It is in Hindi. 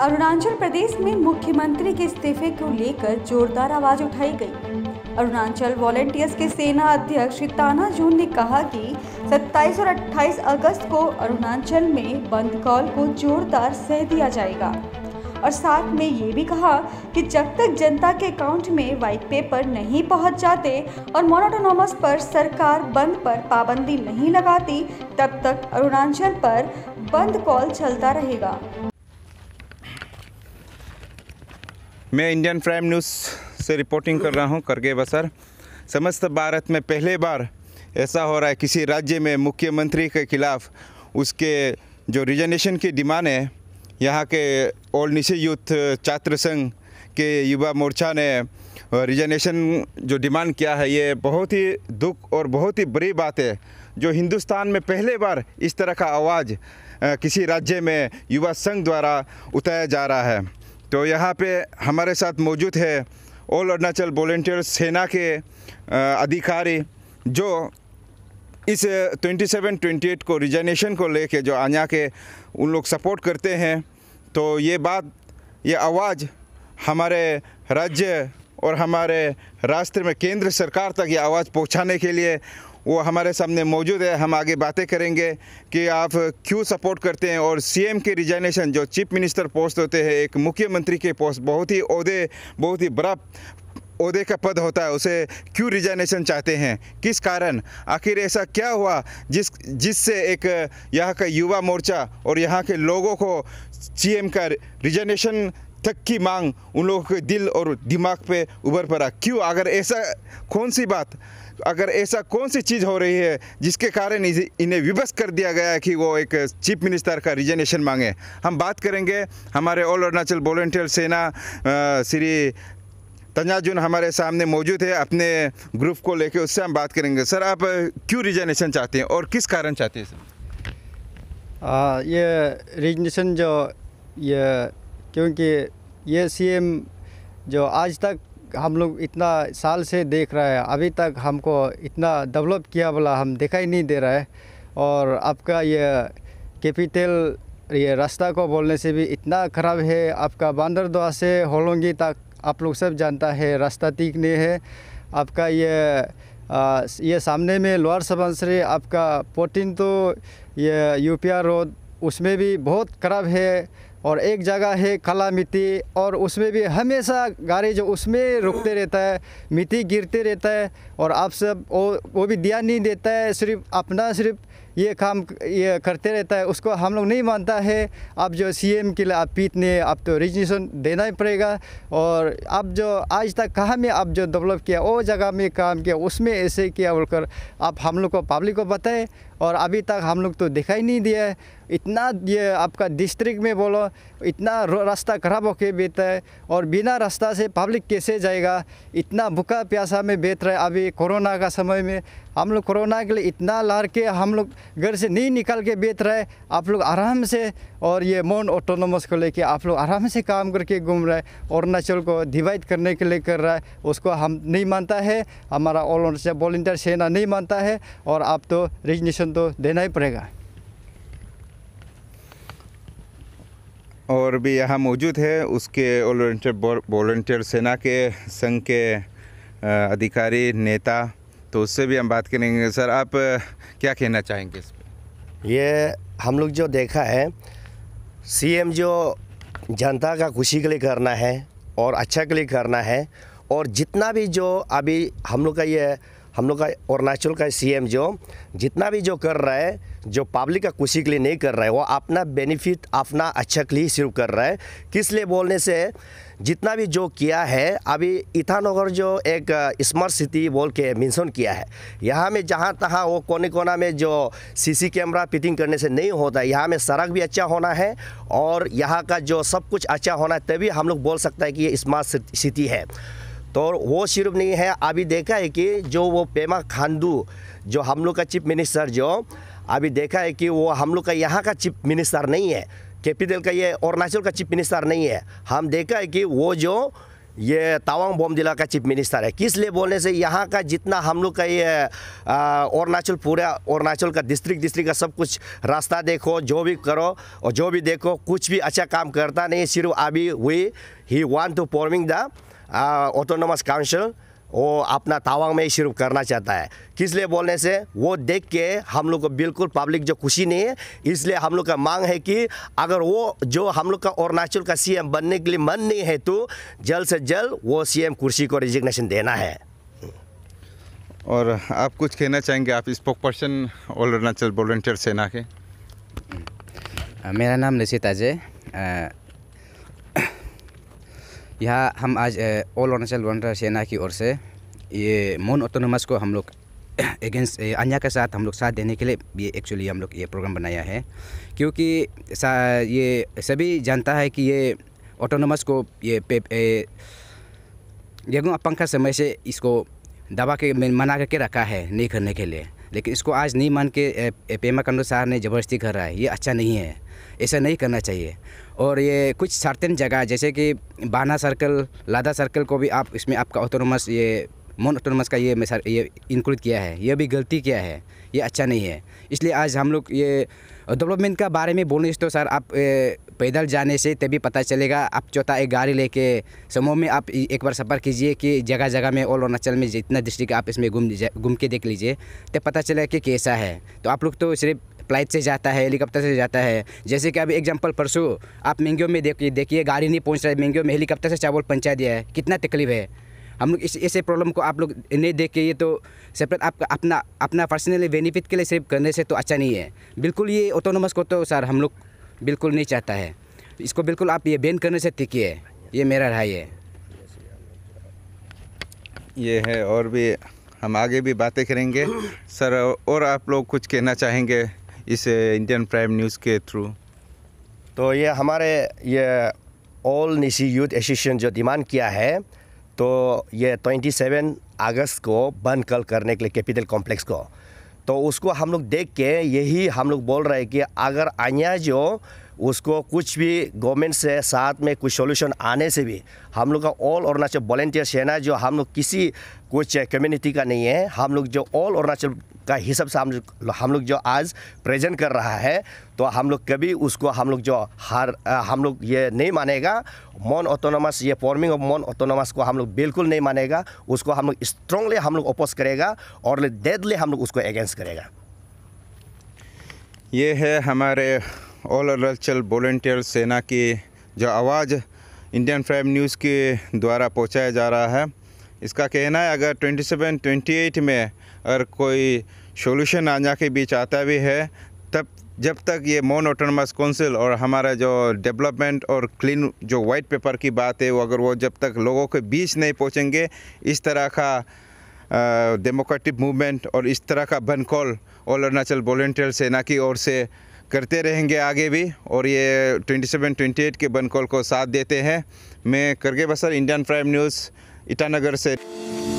अरुणाचल प्रदेश में मुख्यमंत्री के इस्तीफे को लेकर जोरदार आवाज उठाई गई अरुणाचल वॉलेंटियर्स के सेना अध्यक्ष श्री ताना जून ने कहा कि 27 और 28 अगस्त को अरुणाचल में बंद कॉल को जोरदार सह दिया जाएगा और साथ में ये भी कहा कि जब तक जनता के अकाउंट में वाइट पेपर नहीं पहुंच जाते और मोनोटोनोमस पर सरकार बंद पर पाबंदी नहीं लगाती तब तक अरुणाचल पर बंद कॉल चलता रहेगा मैं इंडियन प्राइम न्यूज़ से रिपोर्टिंग कर रहा हूं करके बसर समस्त भारत में पहले बार ऐसा हो रहा है किसी राज्य में मुख्यमंत्री के खिलाफ उसके जो रिजर्वेशन की डिमांड है यहाँ के ओल्ड निशी यूथ छात्र संघ के युवा मोर्चा ने रिजर्वेशन जो डिमांड किया है ये बहुत ही दुख और बहुत ही बड़ी बात है जो हिंदुस्तान में पहले बार इस तरह का आवाज़ किसी राज्य में युवा संघ द्वारा उठाया जा रहा है तो यहाँ पे हमारे साथ मौजूद है ऑल अरुणाचल वॉल्टियर सेना के अधिकारी जो इस 27 28 को रिजर्नेशन को लेके जो आन्या के उन लोग सपोर्ट करते हैं तो ये बात ये आवाज़ हमारे राज्य और हमारे राष्ट्र में केंद्र सरकार तक ये आवाज़ पहुंचाने के लिए वो हमारे सामने मौजूद है हम आगे बातें करेंगे कि आप क्यों सपोर्ट करते हैं और सीएम के रिजाइनेशन जो चीफ मिनिस्टर पोस्ट होते हैं एक मुख्यमंत्री के पोस्ट बहुत ही अहदे बहुत ही बड़ा अहदे का पद होता है उसे क्यों रिजाइनेशन चाहते हैं किस कारण आखिर ऐसा क्या हुआ जिस जिससे एक यहाँ का युवा मोर्चा और यहाँ के लोगों को सी का रिजाइनेशन तक की मांग उन लोगों के दिल और दिमाग पे उभर पड़ा क्यों अगर ऐसा कौन सी बात अगर ऐसा कौन सी चीज़ हो रही है जिसके कारण इन्हें विवश कर दिया गया है कि वो एक चीफ मिनिस्टर का रिजनेशन मांगे हम बात करेंगे हमारे ऑल अरुणाचल वॉल्टियर सेना श्री तंजाजुन हमारे सामने मौजूद है अपने ग्रुप को लेके उससे हम बात करेंगे सर आप क्यों रिजनेशन चाहते हैं और किस कारण चाहते हैं सर आ, ये रिजनेशन जो ये क्योंकि ये सीएम जो आज तक हम लोग इतना साल से देख रहा है अभी तक हमको इतना डेवलप किया वाला हम दिखाई नहीं दे रहा है और आपका ये कैपिटल ये रास्ता को बोलने से भी इतना ख़राब है आपका बांदरदुआ से होलोंगी तक आप लोग सब जानता है रास्ता ठीक नहीं है आपका ये आ, ये सामने में लोअर सबंसरी आपका पोटिन तो ये यूपिया रोड उसमें भी बहुत ख़राब है और एक जगह है कला मिट्टी और उसमें भी हमेशा गाड़ी जो उसमें रुकते रहता है मिट्टी गिरते रहता है और आप सब वो वो भी ध्यान नहीं देता है सिर्फ अपना सिर्फ ये काम ये करते रहता है उसको हम लोग नहीं मानता है आप जो सीएम के लिए आप पीतने आप तो रजिस्ट्रेशन देना ही पड़ेगा और आप जो आज तक कहाँ में आप जो डेवलप किया वो जगह में काम किया उसमें ऐसे किया बोलकर आप हम लोग को पब्लिक को बताएं और अभी तक हम लोग तो दिखाई नहीं दिया है इतना ये आपका डिस्ट्रिक्ट में बोलो इतना रास्ता खराब होके बीता है और बिना रास्ता से पब्लिक कैसे जाएगा इतना भूखा प्यासा में बैठ रहा है अभी कोरोना का समय में हम लोग कोरोना के लिए इतना लार के हम लोग घर से नहीं निकल के बैठ रहे आप लोग आराम से और ये मोन ऑटोनोमस को लेके आप लोग आराम से काम करके घूम रहे अरुणाचल को डिवाइड करने के लिए कर रहा है उसको हम नहीं मानता है हमारा ऑल अरुणाचल वॉल्टियर सेना नहीं मानता है और आप तो रिजनेशन तो देना ही पड़ेगा और भी यहाँ मौजूद है उसके वॉल्टियर वॉल्टियर सेना के संघ के अधिकारी नेता तो उससे भी हम बात करेंगे सर आप क्या कहना चाहेंगे इस पर ये हम लोग जो देखा है सीएम जो जनता का खुशी के लिए करना है और अच्छा के लिए करना है और जितना भी जो अभी हम लोग का ये हम लोग का अरुणाचल का सीएम जो जितना भी जो कर रहा है जो पब्लिक का खुशी के लिए नहीं कर रहा है वो अपना बेनिफिट अपना अच्छा के लिए सिर्फ कर रहा है किस लिए बोलने से जितना भी जो किया है अभी ईटानगर जो एक स्मार्ट सिटी बोल के मेंशन किया है यहाँ में जहाँ तहाँ वो कोने कोना में जो सीसी कैमरा फिटिंग करने से नहीं होता है यहाँ में सड़क भी अच्छा होना है और यहाँ का जो सब कुछ अच्छा होना है तभी हम लोग बोल सकते हैं कि ये स्मार्ट सिटी है तो वो सिर्फ नहीं है अभी देखा है कि जो वो पेमा खांडू जो हम लोग का चीफ मिनिस्टर जो अभी देखा है कि वो हम लोग का यहाँ का चीफ मिनिस्टर नहीं है कैपिटल का ये अरुणाचल का चीफ मिनिस्टर नहीं है हम देखा है कि वो जो ये तावांग बोम जिला का चीफ मिनिस्टर है किस लिए बोलने से यहाँ का जितना हम लोग का ये अरुणाचल पूरा अरुणाचल का डिस्ट्रिक्ट डिस्ट्रिक्ट का सब कुछ रास्ता देखो जो भी करो और जो भी देखो कुछ भी अच्छा काम करता नहीं सिर्फ अभी हुई ही want to forming the autonomous council वो अपना तावांग में ही शुरू करना चाहता है किस लिए बोलने से वो देख के हम लोग को बिल्कुल पब्लिक जो खुशी नहीं है इसलिए हम लोग का मांग है कि अगर वो जो हम लोग का अरुणाचल का सीएम बनने के लिए मन नहीं है तो जल्द से जल्द वो सीएम कुर्सी को रिजिग्नेशन देना है और आप कुछ कहना चाहेंगे आप spoke person all Arunachal volunteer सेना के मेरा नाम रशीद अजय यहाँ हम आज ऑल अरुणाचल वनरा सेना की ओर से ये मोन ऑटोनमस को हम लोग अगेंस्ट अन्या के साथ हम लोग साथ देने के लिए ये एक्चुअली हम लोग ये प्रोग्राम बनाया है क्योंकि ये सभी जानता है कि ये ऑटोनमस को ये पे येगुआ पंखा समय से इसको दबा के मना करके रखा है नहीं करने के लिए लेकिन इसको आज नहीं मान के पेमा कंडो साहब ने ज़बरदस्ती कर रहा है ये अच्छा नहीं है ऐसा नहीं करना चाहिए और ये कुछ सर्टेन जगह जैसे कि बाना सर्कल लादा सर्कल को भी आप इसमें आपका ऑटोनोमस ये मोन ऑटोनोमस का ये मैं ये इंक्लूड किया है ये भी गलती किया है ये अच्छा नहीं है इसलिए आज हम लोग ये डेवलपमेंट का बारे में बोलने तो सर आप पैदल जाने से तभी पता चलेगा आप चौथा एक गाड़ी लेके समूह में आप एक बार सफ़र कीजिए कि जगह जगह में और अरुणाचल में जितना डिस्ट्रिक्ट आप इसमें घूम घूम के देख लीजिए तब पता चलेगा कि कैसा है तो आप लोग तो सिर्फ फ्लाइट से जाता है हेलीकॉप्टर से जाता है जैसे कि अभी एग्जाम्पल परसों आप मैंगो में देखिए देखिए गाड़ी नहीं पहुँच रहा है मैंगो में हेलीकॉप्टर से चावल पहुँचा दिया है कितना तकलीफ है हम लोग इस ऐसे प्रॉब्लम को आप लोग नहीं देख के ये तो सेपरेट आपका अपना अपना पर्सनली बेनिफिट के लिए सेव करने से तो अच्छा नहीं है बिल्कुल ये ऑटोनोमस को तो सर हम लोग बिल्कुल नहीं चाहता है इसको बिल्कुल आप ये बैन करने से ठीक है ये मेरा राय है ये है और भी हम आगे भी बातें करेंगे सर और आप लोग कुछ कहना चाहेंगे इस इंडियन प्राइम न्यूज़ के थ्रू तो ये हमारे ये ऑल निशी यूथ एसोसिएशन जो डिमांड किया है तो ये 27 अगस्त को बंद कल करने के लिए कैपिटल कॉम्प्लेक्स को तो उसको हम लोग देख के यही हम लोग बोल रहे हैं कि अगर आइया जो उसको कुछ भी गवर्नमेंट से साथ में कुछ सोल्यूशन आने से भी हम लोग का ऑल अरुणाचल वॉलेंटियर सेना जो हम लोग किसी कुछ कम्युनिटी का नहीं है हम लोग जो ऑल अरुणाचल का हिसाब से हम हम लोग जो आज प्रेजेंट कर रहा है तो हम लोग कभी उसको हम लोग जो हार हम लोग ये नहीं मानेगा मोन ऑटोनोमस ये फॉर्मिंग ऑफ मोन ऑटोनोमस को हम लोग बिल्कुल नहीं मानेगा उसको हम लोग स्ट्रॉन्गली हम लोग अपोज करेगा और डेडली हम लोग उसको अगेंस्ट करेगा ये है हमारे ऑल अरुणाचल वॉल्टियर सेना की जो आवाज़ इंडियन प्राइम न्यूज़ के द्वारा पहुंचाया जा रहा है इसका कहना है अगर 27, 28 में अगर कोई सॉल्यूशन आंजा के बीच आता भी है तब जब तक ये मोन ऑटोनमस काउंसिल और हमारा जो डेवलपमेंट और क्लीन जो वाइट पेपर की बात है वो अगर वो जब तक लोगों के बीच नहीं पहुँचेंगे इस तरह का डेमोक्रेटिक मूवमेंट और इस तरह का बन ऑल अरुणाचल वॉल्टियर सेना की ओर से करते रहेंगे आगे भी और ये 27, 28 के बन कॉल को साथ देते हैं मैं करगे बसर इंडियन प्राइम न्यूज़ ईटानगर से